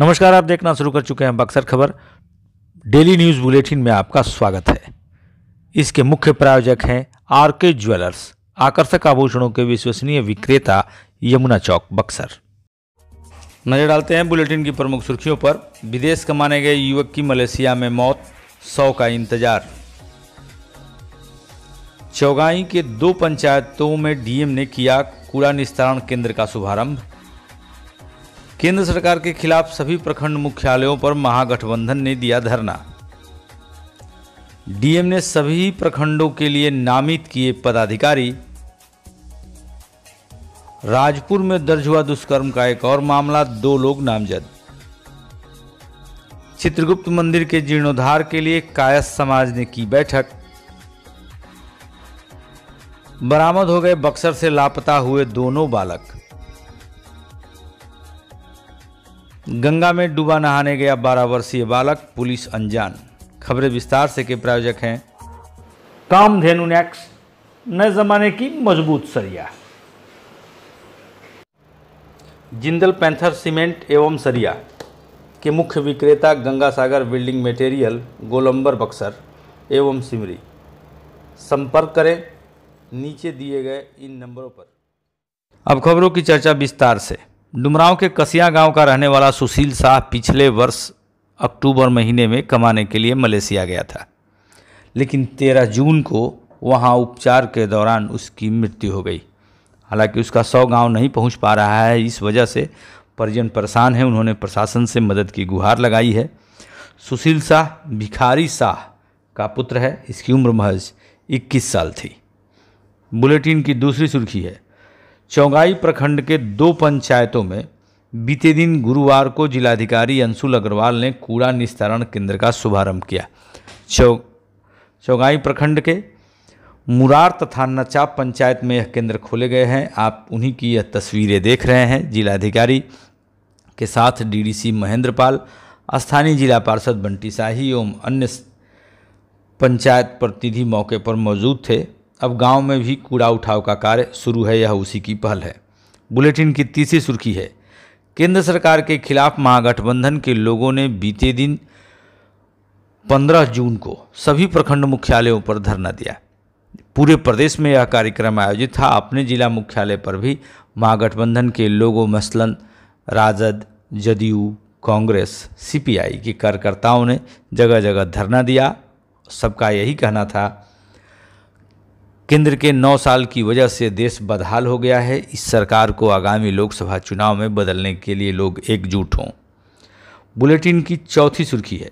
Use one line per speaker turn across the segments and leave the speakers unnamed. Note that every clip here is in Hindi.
नमस्कार आप देखना शुरू कर चुके हैं बक्सर खबर डेली न्यूज़ बुलेटिन में आपका स्वागत है इसके मुख्य प्रायोजक हैं आर के ज्वेलर्स आकर्षक आभूषणों के विश्वसनीय विक्रेता यमुना चौक बक्सर नजर डालते हैं बुलेटिन की प्रमुख सुर्खियों पर विदेश कमाने गए युवक की मलेशिया में मौत सौ का इंतजार चौगाई के दो पंचायतों में डीएम ने किया कूड़ा निस्तारण केंद्र का शुभारंभ केंद्र सरकार के खिलाफ सभी प्रखंड मुख्यालयों पर महागठबंधन ने दिया धरना डीएम ने सभी प्रखंडों के लिए नामित किए पदाधिकारी राजपुर में दर्ज हुआ दुष्कर्म का एक और मामला दो लोग नामजद चित्रगुप्त मंदिर के जीर्णोद्धार के लिए कायस समाज ने की बैठक बरामद हो गए बक्सर से लापता हुए दोनों बालक गंगा में डूबा नहाने गया 12 वर्षीय बालक पुलिस अनजान खबरें विस्तार से के प्रायोजक हैं धेनु नेक्स नए ज़माने की मजबूत सरिया जिंदल पैंथर सीमेंट एवं सरिया के मुख्य विक्रेता गंगा सागर बिल्डिंग मटेरियल गोलंबर बक्सर एवं सिमरी संपर्क करें नीचे दिए गए इन नंबरों पर अब खबरों की चर्चा विस्तार से डुमराव के कसिया गांव का रहने वाला सुशील शाह पिछले वर्ष अक्टूबर महीने में कमाने के लिए मलेशिया गया था लेकिन तेरह जून को वहाँ उपचार के दौरान उसकी मृत्यु हो गई हालांकि उसका सौ गांव नहीं पहुंच पा रहा है इस वजह से परिजन परेशान हैं उन्होंने प्रशासन से मदद की गुहार लगाई है सुशील शाह भिखारी शाह का पुत्र है इसकी उम्र महज 21 साल थी बुलेटिन की दूसरी सुर्खी है चौगाई प्रखंड के दो पंचायतों में बीते दिन गुरुवार को जिलाधिकारी अंशुल अग्रवाल ने कूड़ा निस्तारण केंद्र का शुभारंभ किया चौ चौगाई प्रखंड के मुरार तथा नचाप पंचायत में यह केंद्र खोले गए हैं आप उन्हीं की यह तस्वीरें देख रहे हैं जिलाधिकारी के साथ डीडीसी महेंद्र पाल स्थानीय जिला पार्षद बंटी शाही एवं अन्य पंचायत प्रतिनिधि मौके पर मौजूद थे अब गांव में भी कूड़ा उठाव का कार्य शुरू है यह उसी की पहल है बुलेटिन की तीसरी सुर्खी है केंद्र सरकार के खिलाफ महागठबंधन के लोगों ने बीते दिन 15 जून को सभी प्रखंड मुख्यालयों पर धरना दिया पूरे प्रदेश में यह कार्यक्रम आयोजित था अपने जिला मुख्यालय पर भी महागठबंधन के लोगों मसलन राजद जदयू कांग्रेस सीपीआई के कार्यकर्ताओं ने जगह जगह धरना दिया सबका यही कहना था केंद्र के नौ साल की वजह से देश बदहाल हो गया है इस सरकार को आगामी लोकसभा चुनाव में बदलने के लिए लोग एकजुट हों बुलेटिन की चौथी सुर्खी है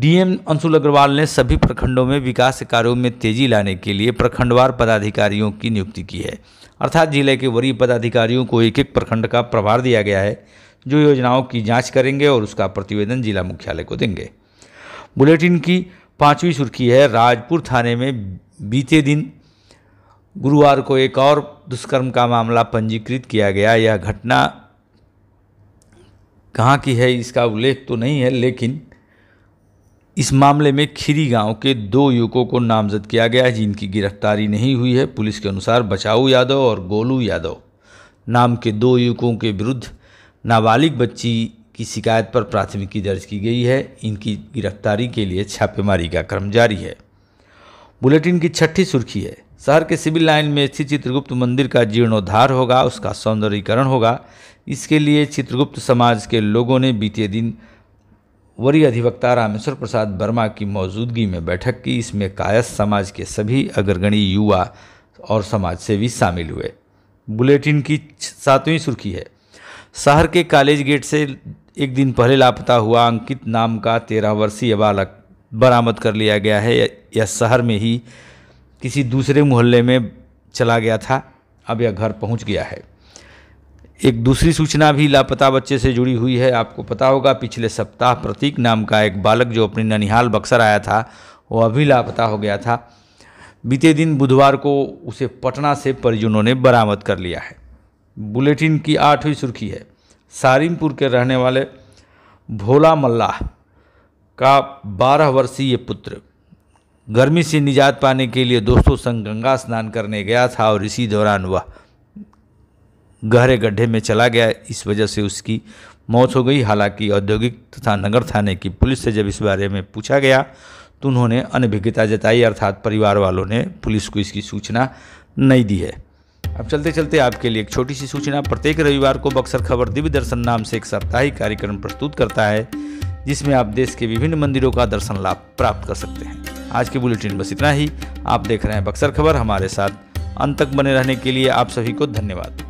डीएम अंशुल अग्रवाल ने सभी प्रखंडों में विकास कार्यों में तेजी लाने के लिए प्रखंडवार पदाधिकारियों की नियुक्ति की है अर्थात जिले के वरीय पदाधिकारियों को एक एक प्रखंड का प्रभार दिया गया है जो योजनाओं की जांच करेंगे और उसका प्रतिवेदन जिला मुख्यालय को देंगे बुलेटिन की पांचवी सुर्खी है राजपुर थाने में बीते दिन गुरुवार को एक और दुष्कर्म का मामला पंजीकृत किया गया यह घटना कहाँ की है इसका उल्लेख तो नहीं है लेकिन इस मामले में खीरी गांव के दो युवकों को नामजद किया गया है जिनकी गिरफ्तारी नहीं हुई है पुलिस के अनुसार बचाऊ यादव और गोलू यादव नाम के दो युवकों के विरुद्ध नाबालिग बच्ची की शिकायत पर प्राथमिकी दर्ज की गई है इनकी गिरफ्तारी के लिए छापेमारी का क्रम जारी है बुलेटिन की छठी सुर्खी है शहर के सिविल लाइन में स्थित चित्रगुप्त मंदिर का जीर्णोद्धार होगा उसका सौंदर्यीकरण होगा इसके लिए चित्रगुप्त समाज के लोगों ने बीते दिन वरीय अधिवक्ता रामेश्वर प्रसाद वर्मा की मौजूदगी में बैठक की इसमें कायस समाज के सभी अग्रगणी युवा और समाज सेवी शामिल हुए बुलेटिन की सातवीं सुर्खी है शहर के कॉलेज गेट से एक दिन पहले लापता हुआ अंकित नाम का तेरह वर्षीय बालक बरामद कर लिया गया है यह शहर में ही किसी दूसरे मोहल्ले में चला गया था अब यह घर पहुंच गया है एक दूसरी सूचना भी लापता बच्चे से जुड़ी हुई है आपको पता होगा पिछले सप्ताह प्रतीक नाम का एक बालक जो अपनी ननिहाल बक्सर आया था वो अभी लापता हो गया था बीते दिन बुधवार को उसे पटना से परिजनों ने बरामद कर लिया है बुलेटिन की आठवीं सुर्खी है सारिमपुर के रहने वाले भोला मल्लाह का बारह वर्षीय पुत्र गर्मी से निजात पाने के लिए दोस्तों संग गंगा स्नान करने गया था और इसी दौरान वह गहरे गड्ढे में चला गया इस वजह से उसकी मौत हो गई हालांकि औद्योगिक तथा नगर थाने की पुलिस से जब इस बारे में पूछा गया तो उन्होंने अनभिज्ञता जताई अर्थात परिवार वालों ने पुलिस को इसकी सूचना नहीं दी है अब चलते चलते आपके लिए एक छोटी सी सूचना प्रत्येक रविवार को बक्सर खबर दिव्य दर्शन नाम से एक साप्ताहिक कार्यक्रम प्रस्तुत करता है जिसमें आप देश के विभिन्न मंदिरों का दर्शन लाभ प्राप्त कर सकते हैं आज के बुलेटिन बस इतना ही आप देख रहे हैं बक्सर खबर हमारे साथ अंत तक बने रहने के लिए आप सभी को धन्यवाद